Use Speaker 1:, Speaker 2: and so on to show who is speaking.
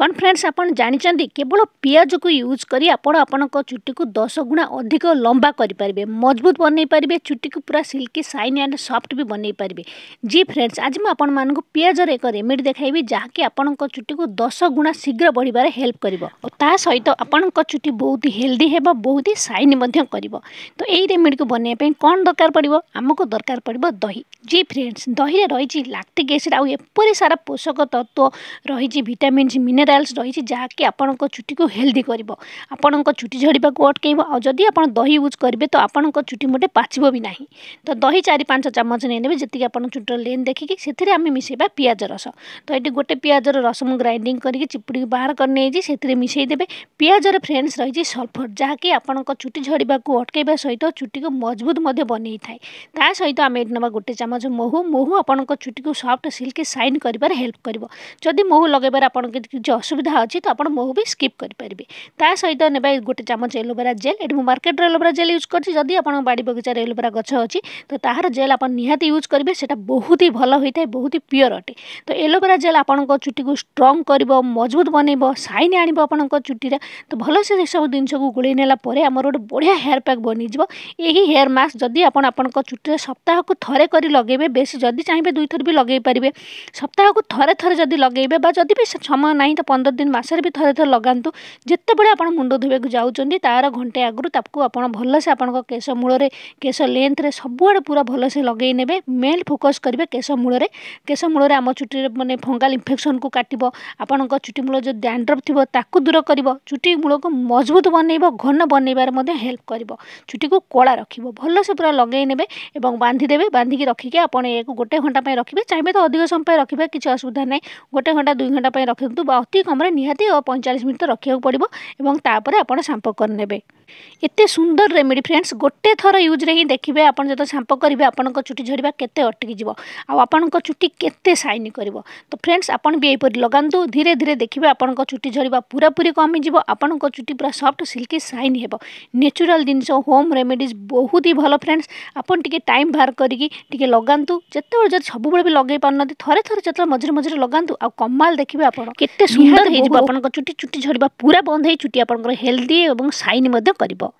Speaker 1: କ'ଣ ଫ୍ରେଣ୍ଡସ୍ ଆପଣ ଜାଣିଛନ୍ତି କେବଳ ପିଆଜକୁ ୟୁଜ୍ କରି ଆପଣ ଆପଣଙ୍କ ଚୁଟିକୁ ଦଶ ଗୁଣା ଅଧିକ ଲମ୍ବା କରିପାରିବେ ମଜବୁତ ବନେଇ ପାରିବେ ଚୁଟିକୁ ପୁରା ସିଲ୍କି ସାଇନ୍ ଆଣ୍ଡ ସଫ୍ଟ ବି ବନେଇ ପାରିବେ ଜି ଫ୍ରେଣ୍ଡସ୍ ଆଜି ମୁଁ ଆପଣମାନଙ୍କୁ ପିଆଜର ଏକ ରେମେଡ଼ି ଦେଖାଇବି ଯାହାକି ଆପଣଙ୍କ ଚୁଟିକୁ ଦଶ ଗୁଣା ଶୀଘ୍ର ବଢ଼ିବାରେ ହେଲ୍ପ କରିବ ଓ ତା ସହିତ ଆପଣଙ୍କ ଚୁଟି ବହୁତ ହେଲ୍ଦି ହେବ ବହୁତ ସାଇନ୍ ମଧ୍ୟ କରିବ ତ ଏଇ ରେମେଡ଼ିକୁ ବନେଇବା ପାଇଁ କ'ଣ ଦରକାର ପଡ଼ିବ ଆମକୁ ଦରକାର ପଡ଼ିବ ଦହି ଜି ଫ୍ରେଣ୍ଡସ୍ ଦହିରେ ରହିଛି ଲାକ୍ଟିକ୍ ଏସିଡ଼୍ ଆଉ ଏପରି ସାରା ପୋଷକ ତତ୍ତ୍ୱ ରହିଛି ଭିଟାମିନ୍ସ ମିନେରାଲ୍ ମିନେରାଲ୍ସ ରହିଛି ଯାହାକି ଆପଣଙ୍କ ଚୁଟିକୁ ହେଲ୍ଦି କରିବ ଆପଣଙ୍କ ଚୁଟି ଝଡ଼ିବାକୁ ଅଟକାଇବ ଆଉ ଯଦି ଆପଣ ଦହି ୟୁଜ୍ କରିବେ ତ ଆପଣଙ୍କ ଚୁଟି ମୋଟେ ପାଚିବ ବି ନାହିଁ ତ ଦହି ଚାରି ପାଞ୍ଚ ଚାମଚ ନେଇନେବେ ଯେତିକି ଆପଣ ଚୁଟିର ଲେନ୍ ଦେଖିକି ସେଥିରେ ଆମେ ମିଶାଇବା ପିଆଜ ରସ ତ ଏଠି ଗୋଟେ ପିଆଜର ରସ ମୁଁ ଗ୍ରାଇଣ୍ଡିଂ କରିକି ଚିପୁଡ଼ିକି ବାହାର କରି ନେଇଛି ସେଥିରେ ମିଶାଇ ଦେବେ ପିଆଜର ଫ୍ରେଣ୍ଡସ୍ ରହିଛି ସଲ୍ଫର ଯାହାକି ଆପଣଙ୍କ ଚୁଟି ଝଡ଼ିବାକୁ ଅଟକାଇବା ସହିତ ଚୁଟିକୁ ମଜବୁତ ମଧ୍ୟ ବନେଇଥାଏ ତା ସହିତ ଆମେ ଏଠି ନେବା ଗୋଟେ ଚାମଚ ମହୁ ମହୁ ଆପଣଙ୍କ ଚୁଟିକୁ ସଫ୍ଟ ସିଲ୍କି ସାଇନ୍ କରିବାରେ ହେଲ୍ପ କରିବ ଯଦି ମହୁ ଲଗାଇବାରେ ଆପଣଙ୍କ କିଛି ଅସୁବିଧା ଅଛି ତ ଆପଣ ମହୁ ବି ସ୍କିପ୍ କରିପାରିବେ ତା ସହିତ ନେବା ଗୋଟେ ଚାମଚ ଏଲୋଭେରା ଜେଲ୍ ଏଠି ମୁଁ ମାର୍କେଟର ଏଲୋଭେରା ଜେଲ୍ ୟୁଜ୍ କରିଛି ଯଦି ଆପଣଙ୍କ ବାଡ଼ି ବଗିଚାରେ ଏଲୋଭେରା ଗଛ ଅଛି ତ ତାହାର ଜେଲ୍ ଆପଣ ନିହାତି ୟୁଜ୍ କରିବେ ସେଇଟା ବହୁତ ହି ଭଲ ହୋଇଥାଏ ବହୁତ ହି ପିଓର ଅଟେ ତ ଏଲୋଭେରା ଜେଲ୍ ଆପଣଙ୍କ ଚୁଟିକୁ ଷ୍ଟ୍ରଙ୍ଗ କରିବ ମଜବୁତ ବନେଇବ ସାଇନ୍ ଆଣିବ ଆପଣଙ୍କ ଚୁଟିରେ ତ ଭଲସେ ସେସବୁ ଜିନିଷକୁ ଗୋଳେଇ ନେଲା ପରେ ଆମର ଗୋଟେ ବଢ଼ିଆ ହେୟାର ପ୍ୟାକ୍ ବନିଯିବ ଏହି ହେୟାର ମାସ୍କ ଯଦି ଆପଣ ଆପଣଙ୍କ ଚୁଟିରେ ସପ୍ତାହକୁ ଥରେ କରି ଲଗେଇବେ ବେଶୀ ଯଦି ଚାହିଁବେ ଦୁଇଥର ବି ଲଗେଇ ପାରିବେ ସପ୍ତାହକୁ ଥରେ ଥରେ ଯଦି ଲଗେଇବେ ବା ଯଦି ବି ସମୟ ନାହିଁ ତ ତ ପନ୍ଦର ଦିନ ମାସରେ ବି ଥରେ ଥରେ ଲଗାନ୍ତୁ ଯେତେବେଳେ ଆପଣ ମୁଣ୍ଡ ଧୋଇବାକୁ ଯାଉଛନ୍ତି ତା'ର ଘଣ୍ଟେ ଆଗରୁ ତାକୁ ଆପଣ ଭଲସେ ଆପଣଙ୍କ କେଶ ମୂଳରେ କେଶ ଲେନ୍ଥରେ ସବୁଆଡ଼େ ପୁରା ଭଲସେ ଲଗାଇ ନେବେ ମେନ୍ ଫୋକସ୍ କରିବେ କେଶ ମୂଳରେ କେଶ ମୂଳରେ ଆମ ଚୁଟିରେ ମାନେ ଫଙ୍ଗାଲ ଇନଫେକ୍ସନ୍କୁ କାଟିବ ଆପଣଙ୍କ ଚୁଟି ମୂଳ ଯେଉଁ ଡ୍ୟାଣ୍ଡ୍ରଫ୍ ଥିବ ତାକୁ ଦୂର କରିବ ଚୁଟି ମୂଳକୁ ମଜବୁତ ବନେଇବ ଘନ ବନେଇବାରେ ମଧ୍ୟ ହେଲ୍ପ କରିବ ଚୁଟିକୁ କଳା ରଖିବ ଭଲସେ ପୁରା ଲଗାଇ ନେବେ ଏବଂ ବାନ୍ଧିଦେବେ ବାନ୍ଧିକି ରଖିକି ଆପଣ ଏହାକୁ ଗୋଟେ ଘଣ୍ଟା ପାଇଁ ରଖିବେ ଚାହିଁବେ ତ ଅଧିକ ସମୟ ପାଇଁ ରଖିବେ କିଛି ଅସୁବିଧା ନାହିଁ ଗୋଟେ ଘଣ୍ଟା ଦୁଇ ଘଣ୍ଟା ପାଇଁ ରଖନ୍ତୁ ବା ଅତି କମ୍ରେ ନିହାତି ପଇଁଚାଳିଶ ମିନିଟ୍ ରଖିବାକୁ ପଡ଼ିବ ଏବଂ ତାପରେ ଆପଣ ସାମ୍ପୋ କରିନେବେ ଏତେ ସୁନ୍ଦର ରେମେଡ଼ି ଫ୍ରେଣ୍ଡସ୍ ଗୋଟେ ଥର ୟୁଜ୍ରେ ହିଁ ଦେଖିବେ ଆପଣ ଯେତେବେଳେ ସାମ୍ପୋ କରିବେ ଆପଣଙ୍କ ଚୁଟି ଝଡ଼ିବା କେତେ ଅଟକି ଯିବ ଆଉ ଆପଣଙ୍କ ଚୁଟି କେତେ ସାଇନି କରିବ ତ ଫ୍ରେଣ୍ଡସ୍ ଆପଣ ବି ଏହିପରି ଲଗାନ୍ତୁ ଧୀରେ ଧୀରେ ଦେଖିବେ ଆପଣଙ୍କ ଚୁଟି ଝଡ଼ିବା ପୁରାପୁରି କମିଯିବ ଆପଣଙ୍କ ଚୁଟି ପୁରା ସଫ୍ଟ ସିଲ୍କି ସାଇନ୍ ହେବ ନ୍ୟାଚୁରାଲ୍ ଜିନିଷ ହୋମ୍ ରେମେଡ଼ିଜ୍ ବହୁତ ହି ଭଲ ଫ୍ରେଣ୍ଡସ୍ ଆପଣ ଟିକେ ଟାଇମ୍ ବାହାର କରିକି ଟିକେ ଲଗାନ୍ତୁ ଯେତେବେଳେ ଯଦି ସବୁବେଳେ ବି ଲଗାଇ ପାରୁନାହାନ୍ତି ଥରେ ଥରେ ଯେତେବେଳେ ମଝିରେ ମଝିରେ ଲଗାନ୍ତୁ ଆଉ କମାଲ ଦେଖିବେ ଆପଣ କେତେ ସୁନ୍ଦର ହେଇଯିବ ଆପଣଙ୍କ ଚୁଟି ଚୁଟି ଝଡ଼ିବା ପୁରା ବନ୍ଦ ହେଇ ଚୁଟି ଆପଣଙ୍କର ହେଲ୍ଦି ଏବଂ ସାଇନ୍ ମଧ୍ୟ କରିବ